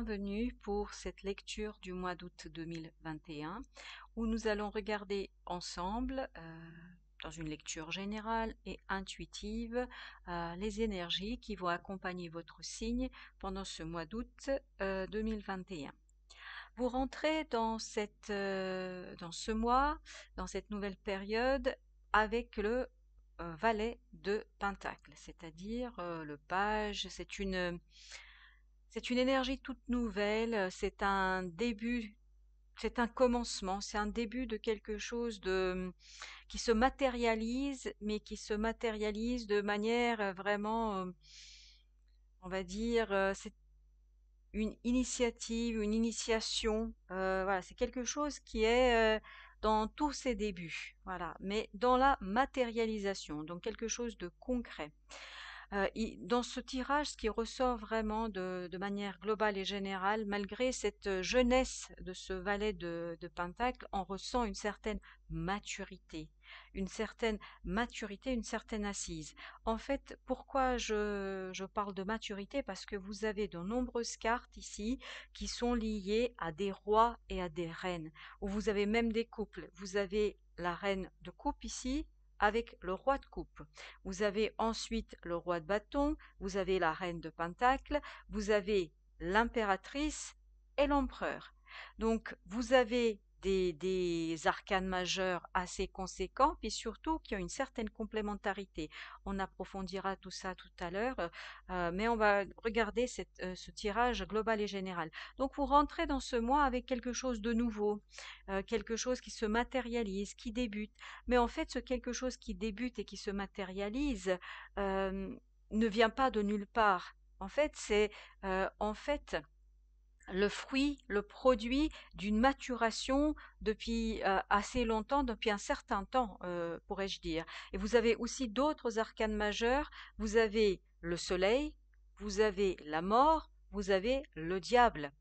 bienvenue pour cette lecture du mois d'août 2021 où nous allons regarder ensemble, euh, dans une lecture générale et intuitive, euh, les énergies qui vont accompagner votre signe pendant ce mois d'août 2021. Euh, Vous rentrez dans, cette, dans ce mois, dans cette nouvelle période, avec le valet de Pentacle, c'est-à-dire le page, c'est une c'est une énergie toute nouvelle, euh, c'est un début, c'est un commencement, c'est un début de quelque chose de qui se matérialise, mais qui se matérialise de manière euh, vraiment, euh, on va dire, c'est une initiative, une initiation. voilà, c'est quelque chose qui est dans tous ses débuts, voilà, mais dans la matérialisation, donc quelque chose de concret. Euh, dans ce tirage, ce qui ressort vraiment de, manière globale et générale, malgré cette euh, jeunesse de ce valet de, Pentacle, on ressent une certaine maturité, une certaine maturité, une certaine assise. En fait, pourquoi je, je parle de maturité Parce que vous avez de nombreuses cartes ici qui sont liées à des rois et à des reines, ou vous avez même des couples. Vous avez la reine de coupe ici, avec le roi de coupe. Vous avez ensuite le roi de bâton, vous avez la reine de pentacle, vous avez l'impératrice et l'empereur. Donc vous avez des, arcanes majeurs assez conséquents, puis surtout qui ont une certaine complémentarité. On approfondira tout ça tout à l'heure, euh, euh, mais on va regarder euh, ce tirage global et général. Donc vous rentrez dans ce mois avec quelque chose de nouveau, quelque chose qui se matérialise, qui débute. Mais en fait, ce quelque chose qui débute et qui se matérialise ne vient pas de nulle part. En fait, c'est en fait le fruit, le produit d'une maturation depuis euh, assez longtemps, depuis un certain temps, euh, pourrais-je dire. Et vous avez aussi d'autres arcanes majeurs. Vous avez le soleil, vous avez la mort, vous avez le diable.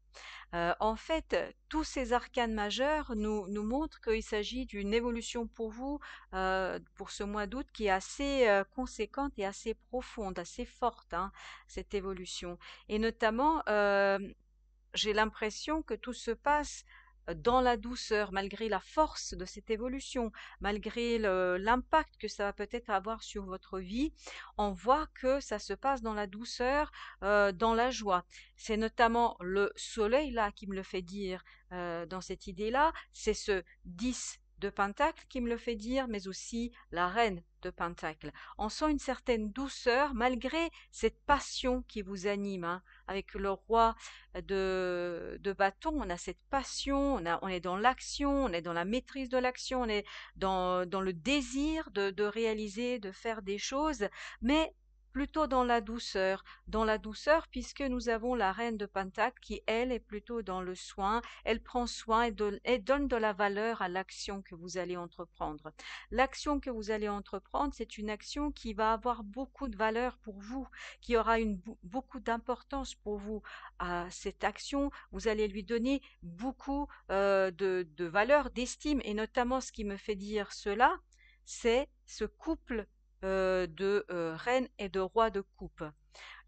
Euh, en fait, tous ces arcanes majeurs nous, nous montrent qu'il s'agit d'une évolution pour vous, pour ce mois d'août, qui est assez conséquente et assez profonde, assez forte, hein, cette évolution. Et notamment, j'ai l'impression que tout se passe euh, dans la douceur, malgré la force de cette évolution, malgré l'impact que ça va peut-être avoir sur votre vie, on voit que ça se passe dans la douceur, euh, dans la joie. C'est notamment le soleil là qui me le fait dire euh, dans cette idée-là, c'est ce 10 de Pentacle qui me le fait dire, mais aussi la reine de Pentacle. On sent une certaine douceur malgré cette passion qui vous anime. Hein. Avec le roi de, bâton, on a cette passion, on, est dans l'action, on est dans la maîtrise de l'action, on est dans, le désir de, de réaliser, de faire des choses, mais plutôt dans la douceur, dans la douceur puisque nous avons la reine de Pentacle qui, elle, est plutôt dans le soin, elle prend soin et, donne, de la valeur à l'action que vous allez entreprendre. L'action que vous allez entreprendre, c'est une action qui va avoir beaucoup de valeur pour vous, qui aura beaucoup d'importance pour vous. À cette action, vous allez lui donner beaucoup euh, de valeur, d'estime, et notamment ce qui me fait dire cela, c'est ce couple euh, de euh, reine et de roi de coupe.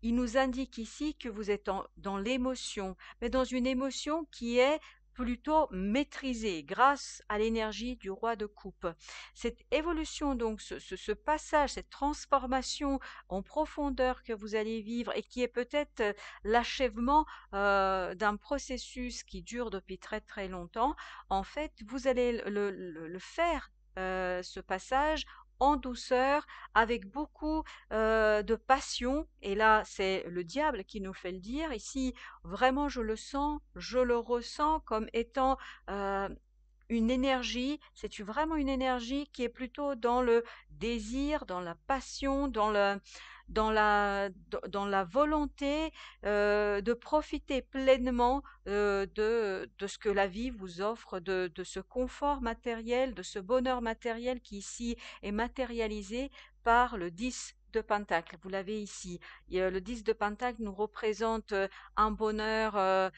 Il nous indique ici que vous êtes dans l'émotion, mais dans une émotion qui est plutôt maîtrisée grâce à l'énergie du roi de coupe. Cette évolution, donc ce, passage, cette transformation en profondeur que vous allez vivre et qui est peut-être euh, l'achèvement d'un processus qui dure depuis très très longtemps, en fait, vous allez le, faire ce passage en douceur, avec beaucoup de passion. Et là, c'est le diable qui nous fait le dire. Ici, vraiment, je le sens, je le ressens comme étant une énergie, c'est vraiment une énergie qui est plutôt dans le désir, dans la passion, dans le dans la dans la volonté euh, de profiter pleinement euh, de ce que la vie vous offre de ce confort matériel de ce bonheur matériel qui ici est matérialisé par le 10 de Pentacle. Vous l'avez ici. Euh, le 10 de Pentacle nous représente euh, un bonheur euh,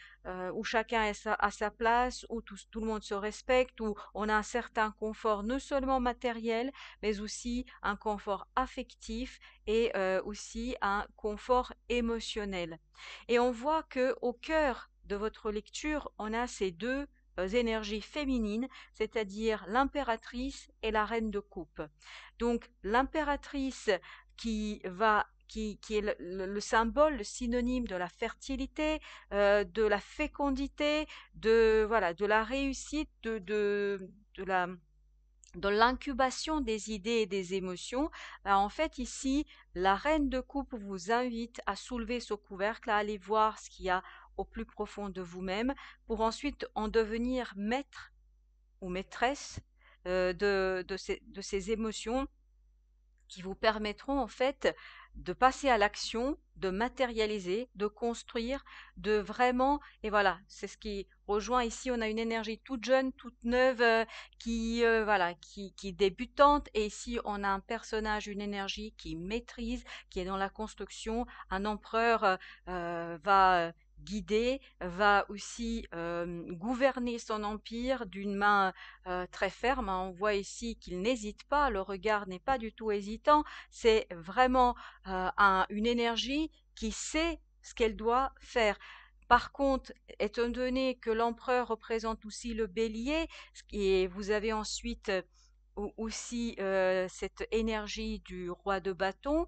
où chacun est sa, à sa place, où tout, tout, le monde se respecte, où on a un certain confort, non seulement matériel, mais aussi un confort affectif et aussi un confort émotionnel. Et on voit que au cœur de votre lecture, on a ces deux énergies féminines, c'est-à-dire l'impératrice et la reine de coupe. Donc l'impératrice qui va qui, qui, est le, symbole, le synonyme de la fertilité, euh, de la fécondité, de voilà, de la réussite, de, de, de la de l'incubation des idées et des émotions, bah, en fait ici, la reine de coupe vous invite à soulever ce couvercle, à aller voir ce qu'il y a au plus profond de vous-même, pour ensuite en devenir maître ou maîtresse euh, de, de, ces, de ces émotions qui vous permettront en fait de passer à l'action, de matérialiser, de construire, de vraiment, et voilà, c'est ce qui rejoint ici, on a une énergie toute jeune, toute neuve, euh, qui, euh, voilà, qui, est débutante, et ici on a un personnage, une énergie qui maîtrise, qui est dans la construction, un empereur euh, va guider, va aussi gouverner son empire d'une main très ferme. Hein. On voit ici qu'il n'hésite pas, le regard n'est pas du tout hésitant, c'est vraiment une énergie qui sait ce qu'elle doit faire. Par contre, étant donné que l'empereur représente aussi le bélier, et vous avez ensuite aussi cette énergie du roi de bâton,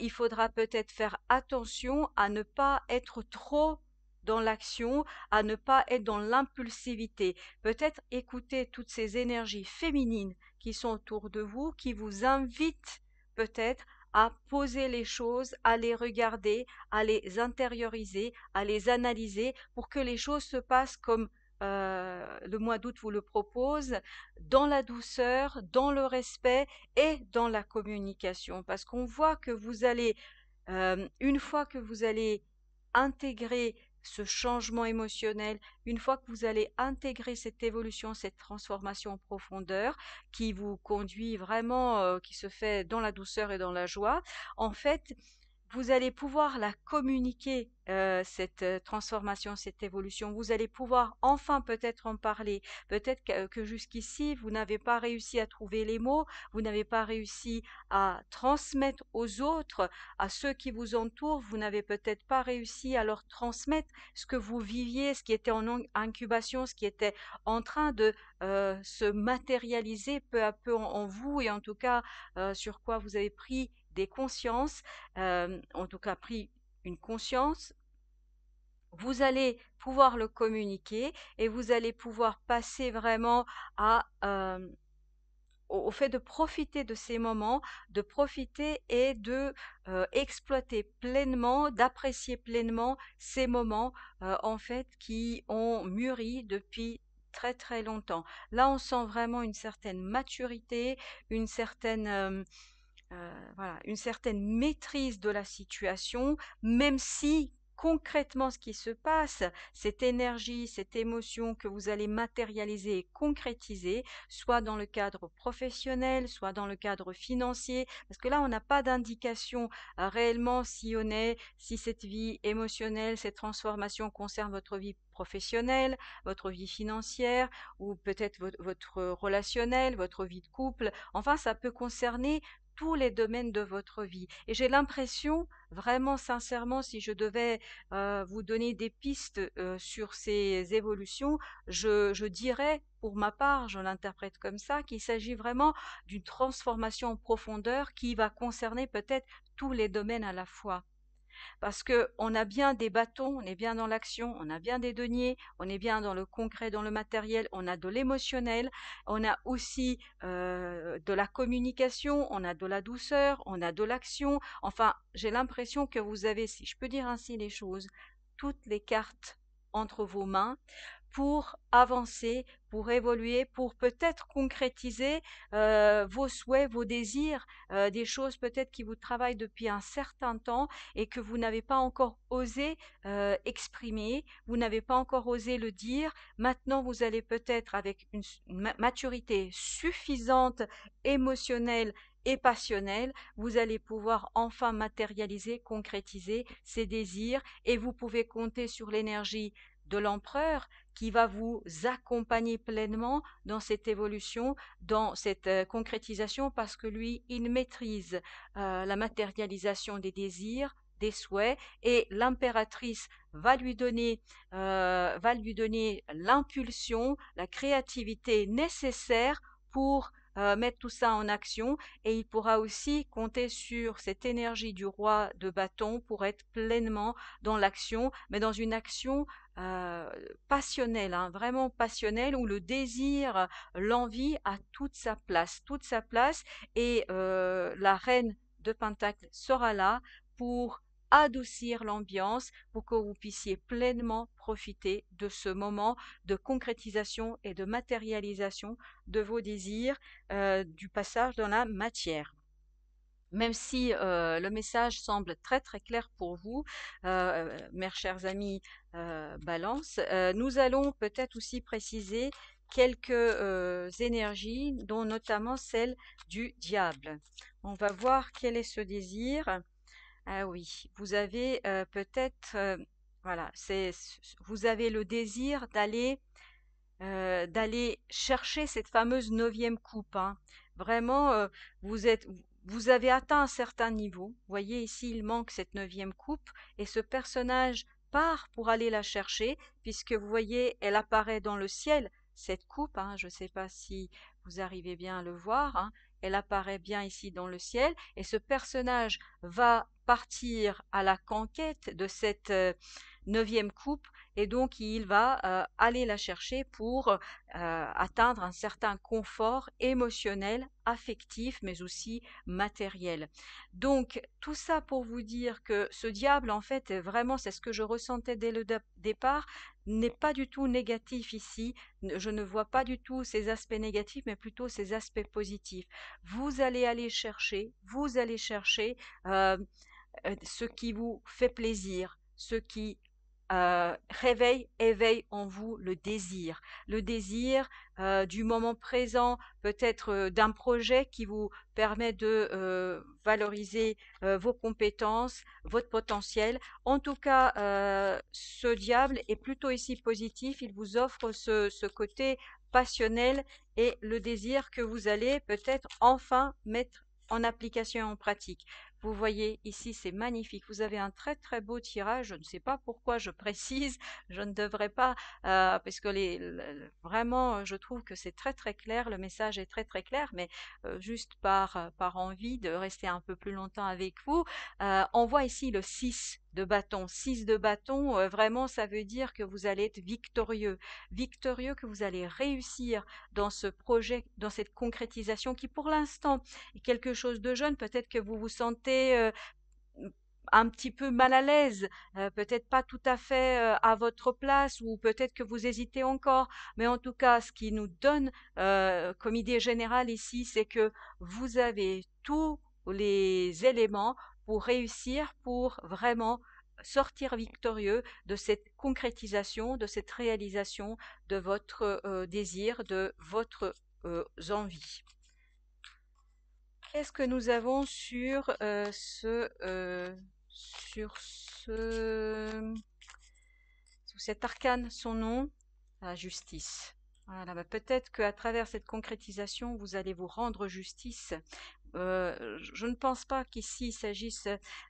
il faudra peut-être faire attention à ne pas être trop dans l'action, à ne pas être dans l'impulsivité. Peut-être écouter toutes ces énergies féminines qui sont autour de vous, qui vous invitent peut-être à poser les choses, à les regarder, à les intérioriser, à les analyser pour que les choses se passent comme euh, le mois d'août vous le propose, dans la douceur, dans le respect et dans la communication. Parce qu'on voit que vous allez, euh, une fois que vous allez intégrer ce changement émotionnel, une fois que vous allez intégrer cette évolution, cette transformation en profondeur qui vous conduit vraiment, euh, qui se fait dans la douceur et dans la joie, en fait, vous allez pouvoir la communiquer, euh, cette euh, transformation, cette évolution. Vous allez pouvoir enfin peut-être en parler. Peut-être que, jusqu'ici, vous n'avez pas réussi à trouver les mots, vous n'avez pas réussi à transmettre aux autres, à ceux qui vous entourent, vous n'avez peut-être pas réussi à leur transmettre ce que vous viviez, ce qui était en incubation, ce qui était en train de euh, se matérialiser peu à peu en, vous et en tout cas sur quoi vous avez pris des consciences, euh, en tout cas pris une conscience, vous allez pouvoir le communiquer et vous allez pouvoir passer vraiment à, euh, au, fait de profiter de ces moments, de profiter et de euh, exploiter pleinement, d'apprécier pleinement ces moments en fait qui ont mûri depuis très très longtemps. Là, on sent vraiment une certaine maturité, une certaine euh, voilà, une certaine maîtrise de la situation, même si concrètement ce qui se passe, cette énergie, cette émotion que vous allez matérialiser et concrétiser, soit dans le cadre professionnel, soit dans le cadre financier, parce que là, on n'a pas d'indication euh, réellement si on est, si cette vie émotionnelle, cette transformation concerne votre vie professionnelle, votre vie financière, ou peut-être votre, relationnel votre vie de couple. Enfin, ça peut concerner tous les domaines de votre vie. Et j'ai l'impression, vraiment sincèrement, si je devais euh, vous donner des pistes euh, sur ces évolutions, je dirais, pour ma part, je l'interprète comme ça, qu'il s'agit vraiment d'une transformation en profondeur qui va concerner peut-être tous les domaines à la fois. Parce que on a bien des bâtons, on est bien dans l'action, on a bien des deniers, on est bien dans le concret, dans le matériel, on a de l'émotionnel, on a aussi euh, de la communication, on a de la douceur, on a de l'action. Enfin, j'ai l'impression que vous avez, si je peux dire ainsi les choses, toutes les cartes entre vos mains pour avancer, pour évoluer, pour peut-être concrétiser euh, vos souhaits, vos désirs, euh, des choses peut-être qui vous travaillent depuis un certain temps et que vous n'avez pas encore osé euh, exprimer, vous n'avez pas encore osé le dire. Maintenant, vous allez peut-être avec une, maturité suffisante, émotionnelle et passionnelle, vous allez pouvoir enfin matérialiser, concrétiser ces désirs et vous pouvez compter sur l'énergie de l'empereur qui va vous accompagner pleinement dans cette évolution, dans cette euh, concrétisation, parce que lui, il maîtrise euh, la matérialisation des désirs, des souhaits et l'impératrice va lui donner euh, va lui donner l'impulsion, la créativité nécessaire pour euh, mettre tout ça en action et il pourra aussi compter sur cette énergie du roi de bâton pour être pleinement dans l'action, mais dans une action euh, passionnelle, hein, vraiment passionnelle, où le désir, l'envie a toute sa place, toute sa place, et euh, la reine de Pentacle sera là pour adoucir l'ambiance pour que vous puissiez pleinement profiter de ce moment de concrétisation et de matérialisation de vos désirs euh, du passage dans la matière même si euh, le message semble très très clair pour vous, euh, mes chers amis Balance, nous allons peut-être aussi préciser quelques énergies, dont notamment celle du diable. On va voir quel est ce désir. Ah oui, vous avez peut-être, voilà, c'est, vous avez le désir d'aller d'aller chercher cette fameuse neuvième coupe. Hein. Vraiment, vous êtes, vous avez atteint un certain niveau. Vous voyez ici, il manque cette neuvième coupe et ce personnage part pour aller la chercher puisque vous voyez, elle apparaît dans le ciel cette coupe. Hein. Je ne sais pas si vous arrivez bien à le voir. Hein elle apparaît bien ici dans le ciel, et ce personnage va partir à la conquête de cette euh, neuvième coupe et donc il va euh, aller la chercher pour euh, atteindre un certain confort émotionnel, affectif, mais aussi matériel. Donc tout ça pour vous dire que ce diable, en fait, vraiment, c'est ce que je ressentais dès le départ, n'est pas du tout négatif ici. Je ne vois pas du tout ces aspects négatifs, mais plutôt ces aspects positifs. Vous allez aller chercher, vous allez chercher euh, ce qui vous fait plaisir, ce qui euh, réveille, éveille en vous le désir, le désir euh, du moment présent, peut-être euh, d'un projet qui vous permet de valoriser vos compétences, votre potentiel. En tout cas, ce diable est plutôt ici positif, il vous offre ce, ce côté passionnel et le désir que vous allez peut-être enfin mettre en application et en pratique. Vous voyez ici, c'est magnifique. Vous avez un très très beau tirage. Je ne sais pas pourquoi je précise. Je ne devrais pas, euh, parce que les, vraiment, euh, je trouve que c'est très très clair. Le message est très très clair, mais euh, juste par, par envie de rester un peu plus longtemps avec vous, on voit ici le 6 de bâton. 6 de bâton, euh, vraiment, ça veut dire que vous allez être victorieux. Victorieux que vous allez réussir dans ce projet, dans cette concrétisation qui pour l'instant est quelque chose de jeune. Peut-être que vous vous sentez euh, un petit peu mal à l'aise, euh, peut-être pas tout à fait à votre place ou peut-être que vous hésitez encore. Mais en tout cas, ce qui nous donne comme idée générale ici, c'est que vous avez tous les éléments pour réussir, pour vraiment sortir victorieux de cette concrétisation, de cette réalisation de votre euh, désir, de votre euh, envie. Qu'est-ce que nous avons sur euh, ce sur ce sous cet arcane son nom la justice. Bah, peut-être qu'à travers cette concrétisation, vous allez vous rendre justice, euh, je ne pense pas qu'ici il s'agisse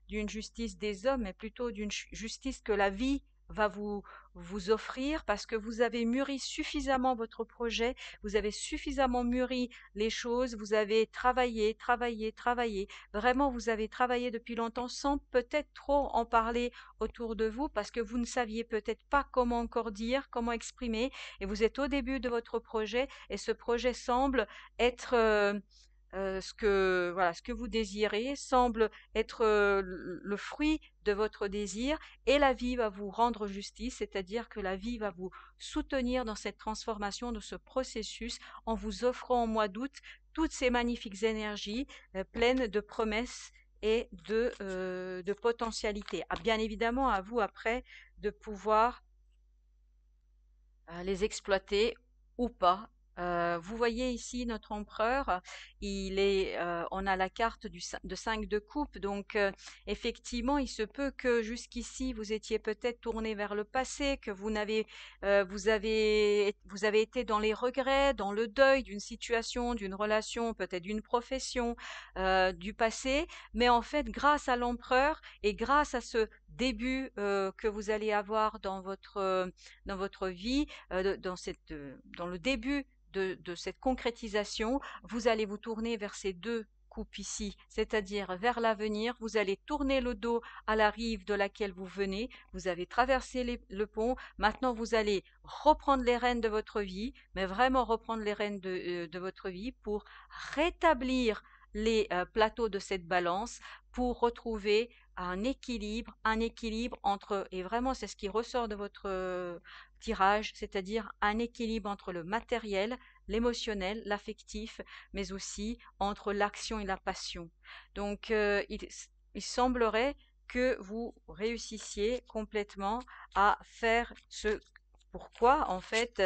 d'une justice des hommes, mais plutôt d'une justice que la vie va vous vous offrir parce que vous avez mûri suffisamment votre projet, vous avez suffisamment mûri les choses, vous avez travaillé, travaillé, travaillé. Vraiment, vous avez travaillé depuis longtemps sans peut-être trop en parler autour de vous parce que vous ne saviez peut-être pas comment encore dire, comment exprimer et vous êtes au début de votre projet et ce projet semble être euh, ce que voilà ce que vous désirez semble être le fruit de votre désir et la vie va vous rendre justice, c'est-à-dire que la vie va vous soutenir dans cette transformation de ce processus en vous offrant au mois d'août toutes ces magnifiques énergies pleines de promesses et de, potentialités. Ah, bien évidemment, à vous après de pouvoir les exploiter ou pas euh, vous voyez ici notre empereur, il est, euh, on a la carte de 5 de coupe, donc euh, effectivement, il se peut que jusqu'ici vous étiez peut-être tourné vers le passé, que vous n'avez, vous avez, vous avez été dans les regrets, dans le deuil d'une situation, d'une relation, peut-être d'une profession, du passé, mais en fait, grâce à l'empereur et grâce à ce début euh, que vous allez avoir dans votre euh, dans votre vie, euh, dans cette dans le début de, cette concrétisation, vous allez vous tourner vers ces deux coupes ici, c'est-à-dire vers l'avenir, vous allez tourner le dos à la rive de laquelle vous venez, vous avez traversé le pont, maintenant vous allez reprendre les rênes de votre vie, mais vraiment reprendre les rênes de, votre vie pour rétablir les plateaux de cette balance pour retrouver un équilibre, un équilibre entre, et vraiment c'est ce qui ressort de votre euh, tirage, c'est-à-dire un équilibre entre le matériel, l'émotionnel, l'affectif, mais aussi entre l'action et la passion. Donc euh, il, semblerait que vous réussissiez complètement à faire ce pourquoi en fait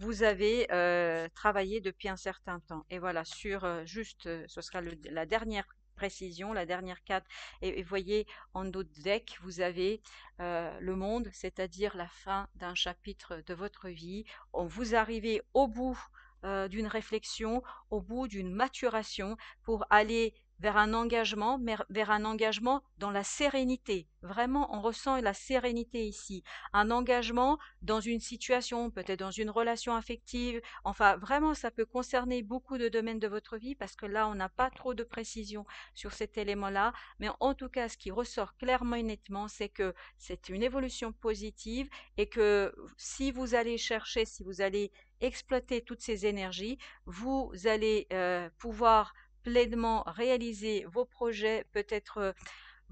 vous avez euh, travaillé depuis un certain temps. Et voilà, sur juste, ce sera la dernière précision, la dernière carte. Et, voyez, en dos de deck, vous avez euh, le monde, c'est-à-dire la fin d'un chapitre de votre vie. vous arrivez au bout euh, d'une réflexion, au bout d'une maturation pour aller vers un engagement, vers un engagement dans la sérénité. Vraiment, on ressent la sérénité ici. Un engagement dans une situation, peut-être dans une relation affective. Enfin, vraiment, ça peut concerner beaucoup de domaines de votre vie parce que là, on n'a pas trop de précision sur cet élément-là. Mais en tout cas, ce qui ressort clairement et nettement, c'est que c'est une évolution positive et que si vous allez chercher, si vous allez exploiter toutes ces énergies, vous allez euh, pouvoir pleinement réaliser vos projets, peut-être euh,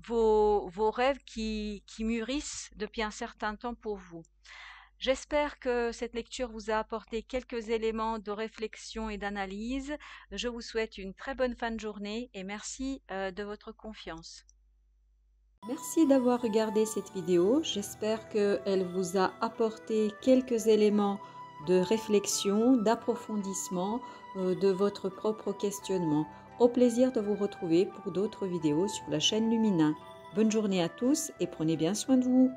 vos, rêves qui, qui mûrissent depuis un certain temps pour vous. J'espère que cette lecture vous a apporté quelques éléments de réflexion et d'analyse. Je vous souhaite une très bonne fin de journée et merci euh, de votre confiance. Merci d'avoir regardé cette vidéo. J'espère qu'elle vous a apporté quelques éléments de réflexion, d'approfondissement euh, de votre propre questionnement. Au plaisir de vous retrouver pour d'autres vidéos sur la chaîne Lumina. Bonne journée à tous et prenez bien soin de vous.